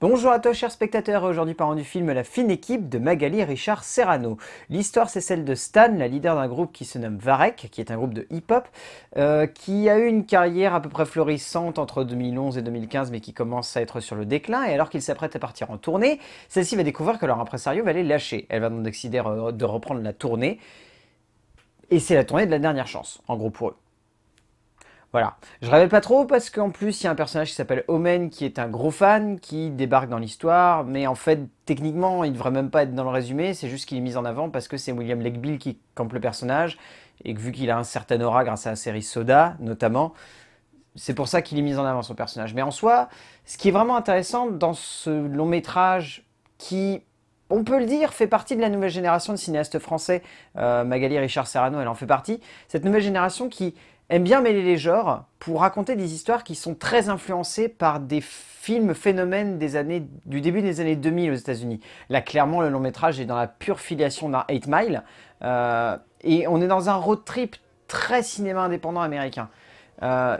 Bonjour à toi chers spectateurs, aujourd'hui parlons du film La fine équipe de Magali Richard Serrano. L'histoire c'est celle de Stan, la leader d'un groupe qui se nomme Varek, qui est un groupe de hip-hop, euh, qui a eu une carrière à peu près florissante entre 2011 et 2015 mais qui commence à être sur le déclin et alors qu'il s'apprête à partir en tournée, celle-ci va découvrir que leur impresario va les lâcher. Elle va donc décider de reprendre la tournée et c'est la tournée de la dernière chance en gros pour eux. Voilà. Je révèle pas trop parce qu'en plus, il y a un personnage qui s'appelle Omen qui est un gros fan, qui débarque dans l'histoire, mais en fait, techniquement, il ne devrait même pas être dans le résumé, c'est juste qu'il est mis en avant parce que c'est William Legbill qui campe le personnage, et que vu qu'il a un certain aura grâce à la série Soda, notamment, c'est pour ça qu'il est mis en avant son personnage. Mais en soi, ce qui est vraiment intéressant dans ce long métrage qui on peut le dire, fait partie de la nouvelle génération de cinéastes français. Euh, Magali Richard Serrano, elle en fait partie. Cette nouvelle génération qui aime bien mêler les genres pour raconter des histoires qui sont très influencées par des films phénomènes des années, du début des années 2000 aux États-Unis. Là, clairement, le long métrage est dans la pure filiation d'un 8 Mile. Euh, et on est dans un road trip très cinéma indépendant américain. Euh,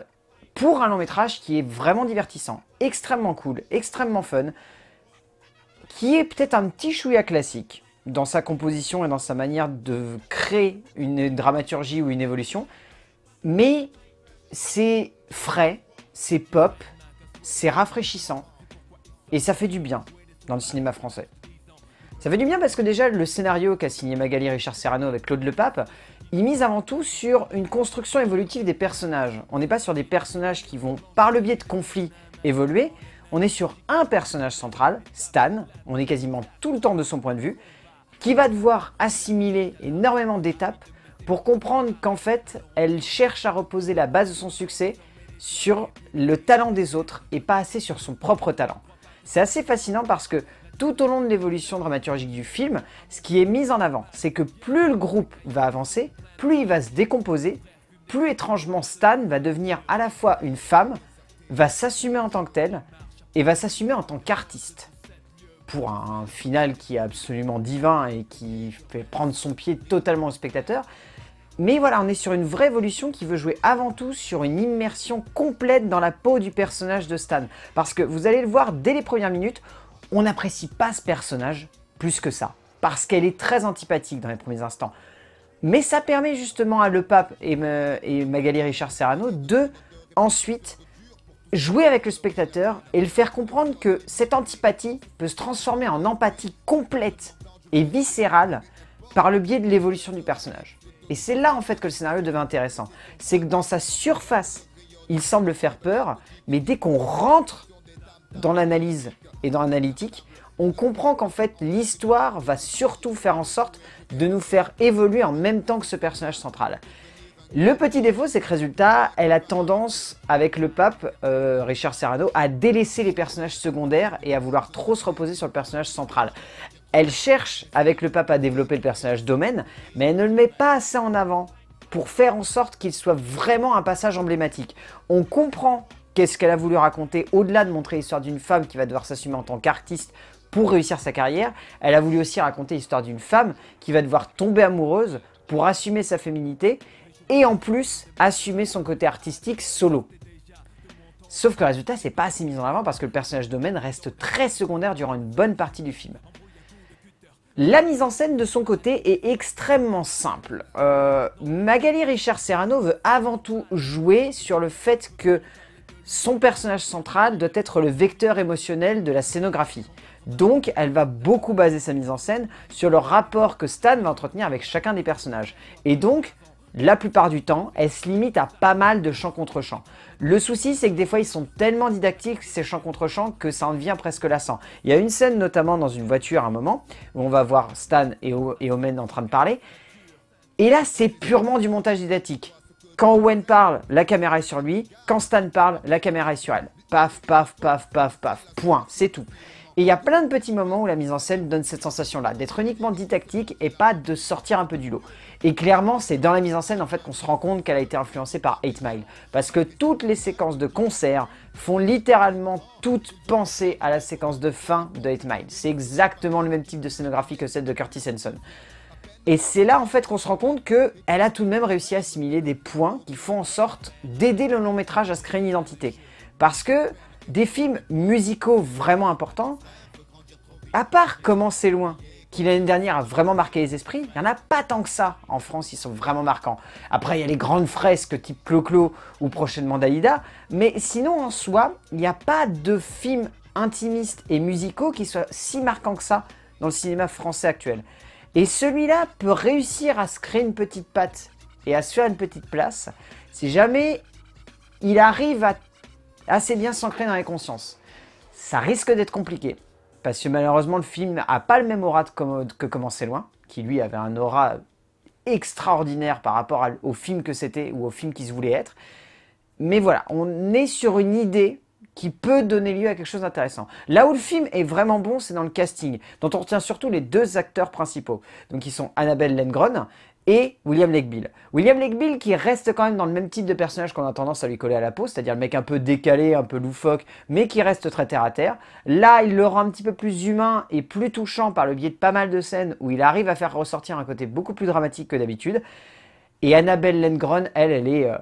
pour un long métrage qui est vraiment divertissant, extrêmement cool, extrêmement fun, qui est peut-être un petit chouïa classique dans sa composition et dans sa manière de créer une dramaturgie ou une évolution, mais c'est frais, c'est pop, c'est rafraîchissant et ça fait du bien dans le cinéma français. Ça fait du bien parce que déjà le scénario qu'a signé Magali Richard Serrano avec Claude Lepape, il mise avant tout sur une construction évolutive des personnages. On n'est pas sur des personnages qui vont par le biais de conflits évoluer, on est sur un personnage central, Stan, on est quasiment tout le temps de son point de vue, qui va devoir assimiler énormément d'étapes pour comprendre qu'en fait, elle cherche à reposer la base de son succès sur le talent des autres et pas assez sur son propre talent. C'est assez fascinant parce que tout au long de l'évolution dramaturgique du film, ce qui est mis en avant, c'est que plus le groupe va avancer, plus il va se décomposer, plus étrangement Stan va devenir à la fois une femme, va s'assumer en tant que telle et va s'assumer en tant qu'artiste. Pour un final qui est absolument divin et qui fait prendre son pied totalement au spectateur, mais voilà, on est sur une vraie évolution qui veut jouer avant tout sur une immersion complète dans la peau du personnage de Stan. Parce que vous allez le voir dès les premières minutes, on n'apprécie pas ce personnage plus que ça. Parce qu'elle est très antipathique dans les premiers instants. Mais ça permet justement à Le Pape et, Magali Richard Serrano de ensuite jouer avec le spectateur et le faire comprendre que cette antipathie peut se transformer en empathie complète et viscérale par le biais de l'évolution du personnage. Et c'est là en fait que le scénario devient intéressant. C'est que dans sa surface, il semble faire peur, mais dès qu'on rentre dans l'analyse et dans l'analytique, on comprend qu'en fait l'histoire va surtout faire en sorte de nous faire évoluer en même temps que ce personnage central. Le petit défaut, c'est que résultat, elle a tendance, avec le pape, euh, Richard Serrano, à délaisser les personnages secondaires et à vouloir trop se reposer sur le personnage central. Elle cherche, avec le pape, à développer le personnage domaine, mais elle ne le met pas assez en avant pour faire en sorte qu'il soit vraiment un passage emblématique. On comprend qu'est-ce qu'elle a voulu raconter au-delà de montrer l'histoire d'une femme qui va devoir s'assumer en tant qu'artiste pour réussir sa carrière. Elle a voulu aussi raconter l'histoire d'une femme qui va devoir tomber amoureuse pour assumer sa féminité et en plus assumer son côté artistique solo. Sauf que le résultat, c'est pas assez mis en avant parce que le personnage d'Omen reste très secondaire durant une bonne partie du film. La mise en scène de son côté est extrêmement simple. Euh, Magali Richard Serrano veut avant tout jouer sur le fait que son personnage central doit être le vecteur émotionnel de la scénographie. Donc, elle va beaucoup baser sa mise en scène sur le rapport que Stan va entretenir avec chacun des personnages. Et donc, la plupart du temps, elle se limite à pas mal de chants contre chants. Le souci, c'est que des fois, ils sont tellement didactiques, ces chants contre chants, que ça en devient presque lassant. Il y a une scène, notamment dans une voiture à un moment, où on va voir Stan et, et Omen en train de parler. Et là, c'est purement du montage didactique. Quand Owen parle, la caméra est sur lui. Quand Stan parle, la caméra est sur elle. Paf, paf, paf, paf, paf. Point. C'est tout. Et il y a plein de petits moments où la mise en scène donne cette sensation-là, d'être uniquement didactique et pas de sortir un peu du lot. Et clairement, c'est dans la mise en scène en fait qu'on se rend compte qu'elle a été influencée par Eight Mile. Parce que toutes les séquences de concert font littéralement toutes penser à la séquence de fin de Eight Mile. C'est exactement le même type de scénographie que celle de Curtis Henson. Et c'est là en fait qu'on se rend compte qu'elle a tout de même réussi à assimiler des points qui font en sorte d'aider le long métrage à se créer une identité. Parce que des films musicaux vraiment importants, à part Comment c'est loin, qui l'année dernière a vraiment marqué les esprits, il n'y en a pas tant que ça en France, ils sont vraiment marquants. Après, il y a les grandes fresques type Clo-Clo ou prochainement Dalida, mais sinon en soi, il n'y a pas de films intimistes et musicaux qui soient si marquants que ça dans le cinéma français actuel. Et celui-là peut réussir à se créer une petite patte et à se faire une petite place si jamais il arrive à assez bien s'ancrer dans les consciences. Ça risque d'être compliqué, parce que malheureusement le film n'a pas le même aura de commode que commençait loin, qui lui avait un aura extraordinaire par rapport au film que c'était ou au film qu'il se voulait être. Mais voilà, on est sur une idée qui peut donner lieu à quelque chose d'intéressant. Là où le film est vraiment bon, c'est dans le casting, dont on retient surtout les deux acteurs principaux, donc qui sont Annabelle Lengren et William Legbill. William Legbill qui reste quand même dans le même type de personnage qu'on a tendance à lui coller à la peau, c'est-à-dire le mec un peu décalé, un peu loufoque, mais qui reste très terre à terre. Là, il le rend un petit peu plus humain et plus touchant par le biais de pas mal de scènes où il arrive à faire ressortir un côté beaucoup plus dramatique que d'habitude. Et Annabelle Lengren, elle, elle est... Euh,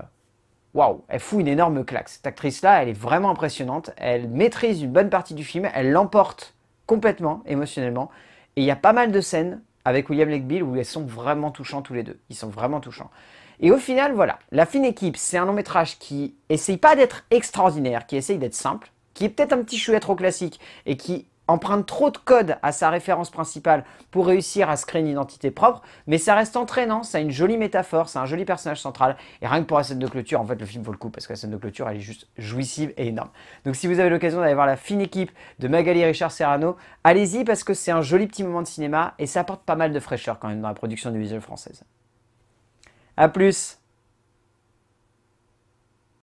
waouh, elle fout une énorme claque. Cette actrice-là, elle est vraiment impressionnante. Elle maîtrise une bonne partie du film, elle l'emporte complètement émotionnellement. Et il y a pas mal de scènes avec William Legbill où elles sont vraiment touchants tous les deux. Ils sont vraiment touchants. Et au final, voilà, La fine équipe, c'est un long métrage qui essaye pas d'être extraordinaire, qui essaye d'être simple, qui est peut-être un petit chouette trop classique et qui emprunte trop de code à sa référence principale pour réussir à se créer une identité propre, mais ça reste entraînant, ça a une jolie métaphore, c'est un joli personnage central, et rien que pour la scène de clôture, en fait le film vaut le coup, parce que la scène de clôture elle est juste jouissive et énorme. Donc si vous avez l'occasion d'aller voir la fine équipe de Magali Richard Serrano, allez-y parce que c'est un joli petit moment de cinéma, et ça apporte pas mal de fraîcheur quand même dans la production du visuel française. A plus